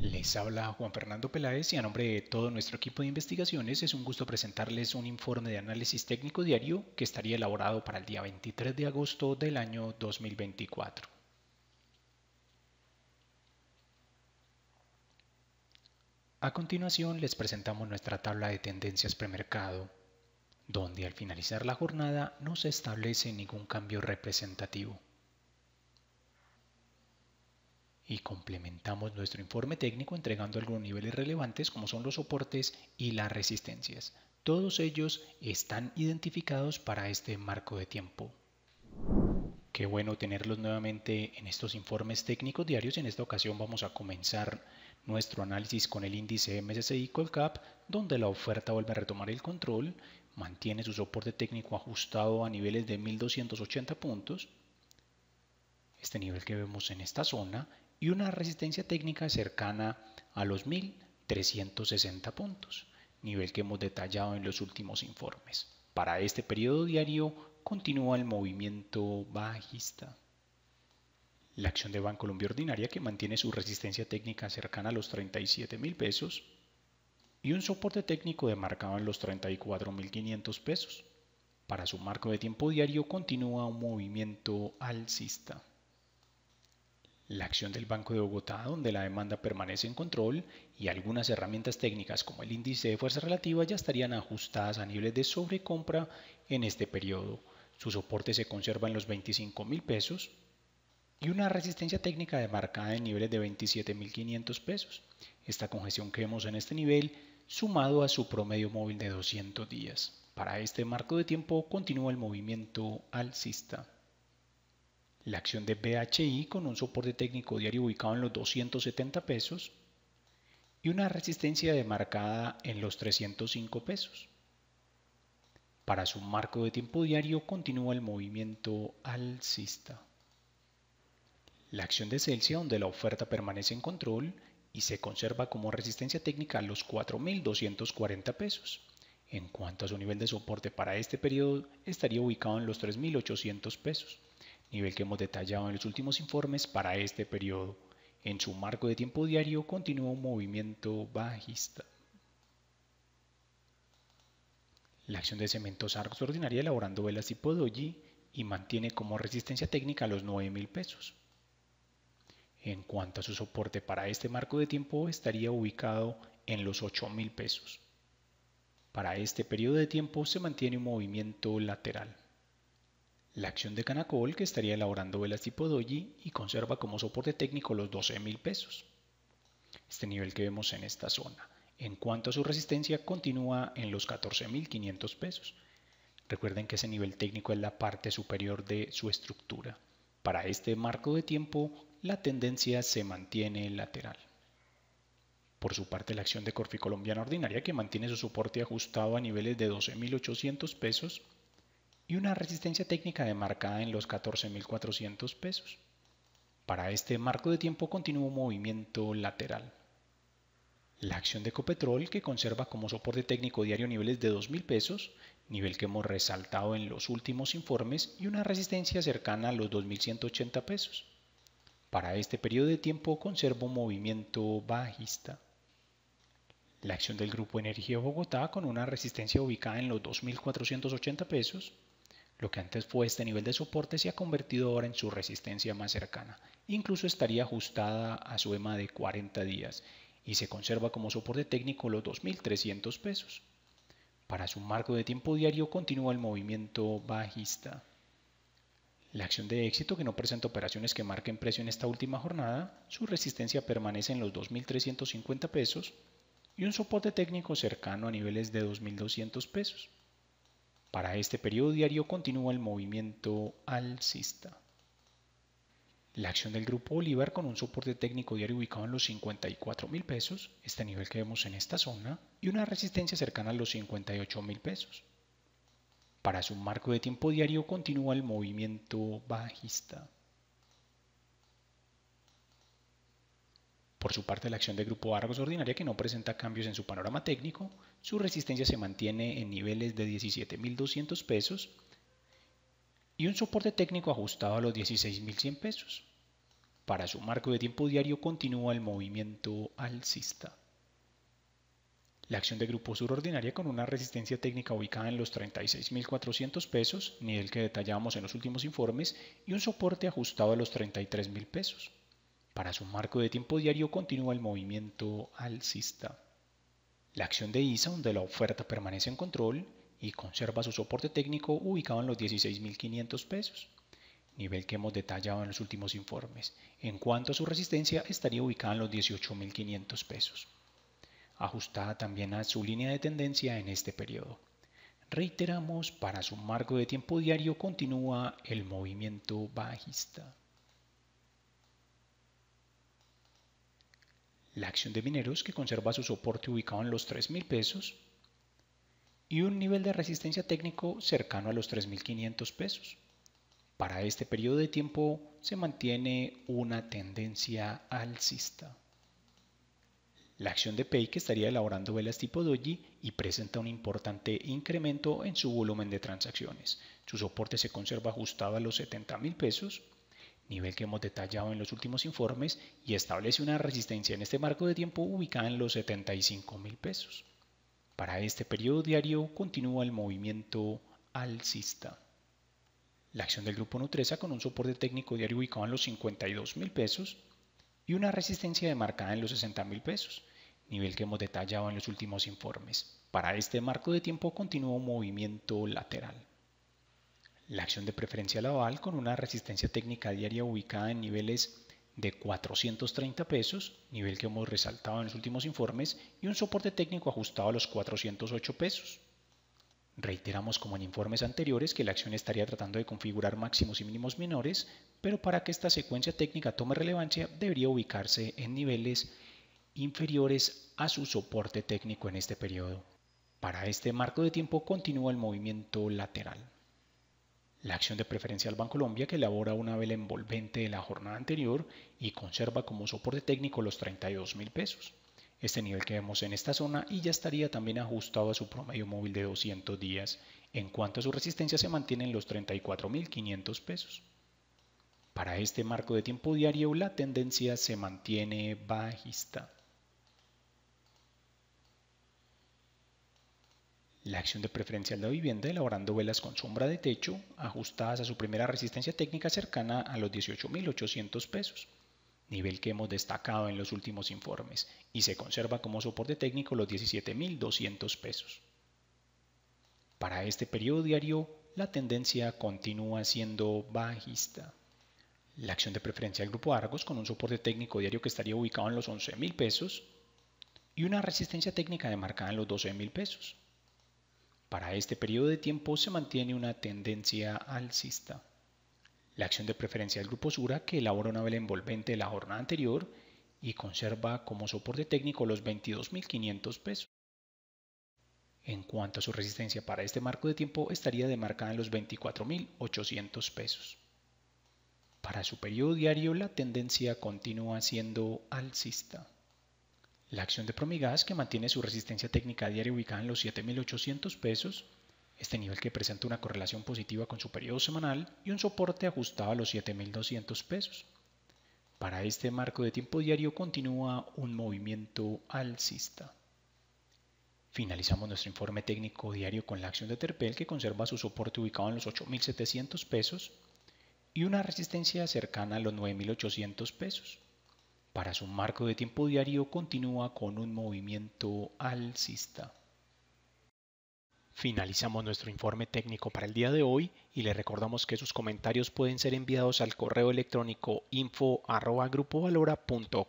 Les habla Juan Fernando Peláez y a nombre de todo nuestro equipo de investigaciones es un gusto presentarles un informe de análisis técnico diario que estaría elaborado para el día 23 de agosto del año 2024. A continuación les presentamos nuestra tabla de tendencias premercado, donde al finalizar la jornada no se establece ningún cambio representativo y complementamos nuestro informe técnico entregando algunos niveles relevantes como son los soportes y las resistencias. Todos ellos están identificados para este marco de tiempo. Qué bueno tenerlos nuevamente en estos informes técnicos diarios. En esta ocasión vamos a comenzar nuestro análisis con el índice MSCI Colcap, donde la oferta vuelve a retomar el control, mantiene su soporte técnico ajustado a niveles de 1280 puntos. Este nivel que vemos en esta zona y una resistencia técnica cercana a los 1.360 puntos, nivel que hemos detallado en los últimos informes. Para este periodo diario continúa el movimiento bajista. La acción de Banco Colombia Ordinaria que mantiene su resistencia técnica cercana a los 37.000 pesos y un soporte técnico demarcado en los 34.500 pesos. Para su marco de tiempo diario continúa un movimiento alcista la acción del Banco de Bogotá, donde la demanda permanece en control, y algunas herramientas técnicas como el índice de fuerza relativa ya estarían ajustadas a niveles de sobrecompra en este periodo. Su soporte se conserva en los 25 mil pesos y una resistencia técnica demarcada en niveles de $27,500, pesos. Esta congestión que vemos en este nivel sumado a su promedio móvil de 200 días. Para este marco de tiempo continúa el movimiento alcista la acción de BHI con un soporte técnico diario ubicado en los 270 pesos y una resistencia demarcada en los 305 pesos. Para su marco de tiempo diario continúa el movimiento alcista. La acción de Celsius, donde la oferta permanece en control y se conserva como resistencia técnica los 4.240 pesos. En cuanto a su nivel de soporte para este periodo, estaría ubicado en los 3.800 pesos nivel que hemos detallado en los últimos informes para este periodo. En su marco de tiempo diario continúa un movimiento bajista. La acción de Cementos Arcos Ordinaria elaborando velas tipo doji y mantiene como resistencia técnica los 9 mil pesos. En cuanto a su soporte para este marco de tiempo estaría ubicado en los 8.000 pesos. Para este periodo de tiempo se mantiene un movimiento lateral la acción de Canacol que estaría elaborando velas tipo doji y conserva como soporte técnico los 12.000 pesos. Este nivel que vemos en esta zona. En cuanto a su resistencia, continúa en los 14.500 pesos. Recuerden que ese nivel técnico es la parte superior de su estructura. Para este marco de tiempo, la tendencia se mantiene lateral. Por su parte, la acción de Corfi Colombiana Ordinaria, que mantiene su soporte ajustado a niveles de 12.800 pesos, y una resistencia técnica demarcada en los 14.400 pesos. Para este marco de tiempo continuo movimiento lateral. La acción de Copetrol que conserva como soporte técnico diario niveles de 2.000 pesos, nivel que hemos resaltado en los últimos informes y una resistencia cercana a los 2.180 pesos. Para este periodo de tiempo conserva un movimiento bajista. La acción del Grupo Energía Bogotá con una resistencia ubicada en los 2.480 pesos, lo que antes fue este nivel de soporte se ha convertido ahora en su resistencia más cercana. Incluso estaría ajustada a su EMA de 40 días y se conserva como soporte técnico los 2.300 pesos. Para su marco de tiempo diario continúa el movimiento bajista. La acción de éxito que no presenta operaciones que marquen precio en esta última jornada, su resistencia permanece en los 2.350 pesos y un soporte técnico cercano a niveles de 2.200 pesos. Para este periodo diario continúa el movimiento alcista. La acción del grupo Bolívar con un soporte técnico diario ubicado en los 54 mil pesos, este nivel que vemos en esta zona, y una resistencia cercana a los 58 mil pesos. Para su marco de tiempo diario continúa el movimiento bajista. Por su parte, la acción de grupo Argos ordinaria, que no presenta cambios en su panorama técnico, su resistencia se mantiene en niveles de 17.200 pesos y un soporte técnico ajustado a los 16.100 pesos. Para su marco de tiempo diario continúa el movimiento alcista. La acción de grupo sur ordinaria con una resistencia técnica ubicada en los 36.400 pesos, nivel que detallamos en los últimos informes, y un soporte ajustado a los 33.000 pesos. Para su marco de tiempo diario continúa el movimiento alcista. La acción de ISA, donde la oferta permanece en control y conserva su soporte técnico ubicado en los 16.500 pesos, nivel que hemos detallado en los últimos informes. En cuanto a su resistencia, estaría ubicada en los 18.500 pesos, ajustada también a su línea de tendencia en este periodo. Reiteramos, para su marco de tiempo diario continúa el movimiento bajista. la acción de mineros que conserva su soporte ubicado en los 3.000 pesos y un nivel de resistencia técnico cercano a los 3.500 pesos. Para este periodo de tiempo se mantiene una tendencia alcista. La acción de Pei que estaría elaborando velas tipo Doji y presenta un importante incremento en su volumen de transacciones. Su soporte se conserva ajustado a los $70,000 pesos nivel que hemos detallado en los últimos informes, y establece una resistencia en este marco de tiempo ubicada en los 75 mil pesos. Para este periodo diario continúa el movimiento alcista. La acción del grupo Nutresa con un soporte técnico diario ubicado en los 52 mil pesos y una resistencia demarcada en los 60 mil pesos, nivel que hemos detallado en los últimos informes. Para este marco de tiempo continúa un movimiento lateral la acción de preferencia Laval con una resistencia técnica diaria ubicada en niveles de 430 pesos, nivel que hemos resaltado en los últimos informes, y un soporte técnico ajustado a los 408 pesos. Reiteramos como en informes anteriores que la acción estaría tratando de configurar máximos y mínimos menores, pero para que esta secuencia técnica tome relevancia debería ubicarse en niveles inferiores a su soporte técnico en este periodo. Para este marco de tiempo continúa el movimiento lateral la acción de preferencial Bancolombia que elabora una vela envolvente de la jornada anterior y conserva como soporte técnico los 32 mil pesos. Este nivel que vemos en esta zona y ya estaría también ajustado a su promedio móvil de 200 días. En cuanto a su resistencia se mantienen los 34.500 pesos. Para este marco de tiempo diario la tendencia se mantiene bajista. la acción de preferencia de la vivienda, elaborando velas con sombra de techo ajustadas a su primera resistencia técnica cercana a los 18.800 pesos, nivel que hemos destacado en los últimos informes, y se conserva como soporte técnico los 17.200 pesos. Para este periodo diario, la tendencia continúa siendo bajista. La acción de preferencia del grupo Argos con un soporte técnico diario que estaría ubicado en los 11.000 pesos y una resistencia técnica demarcada en los 12.000 pesos para este periodo de tiempo se mantiene una tendencia alcista. La acción de preferencia del grupo Sura, que elabora una vela envolvente de la jornada anterior y conserva como soporte técnico los 22.500 pesos. En cuanto a su resistencia para este marco de tiempo, estaría demarcada en los 24.800 pesos. Para su periodo diario, la tendencia continúa siendo alcista. La acción de Promigas, que mantiene su resistencia técnica diaria ubicada en los 7.800 pesos, este nivel que presenta una correlación positiva con su periodo semanal y un soporte ajustado a los 7.200 pesos. Para este marco de tiempo diario continúa un movimiento alcista. Finalizamos nuestro informe técnico diario con la acción de Terpel que conserva su soporte ubicado en los 8.700 pesos y una resistencia cercana a los 9.800 pesos. Para su marco de tiempo diario continúa con un movimiento alcista. Finalizamos nuestro informe técnico para el día de hoy y le recordamos que sus comentarios pueden ser enviados al correo electrónico info.grupovalora.com.co.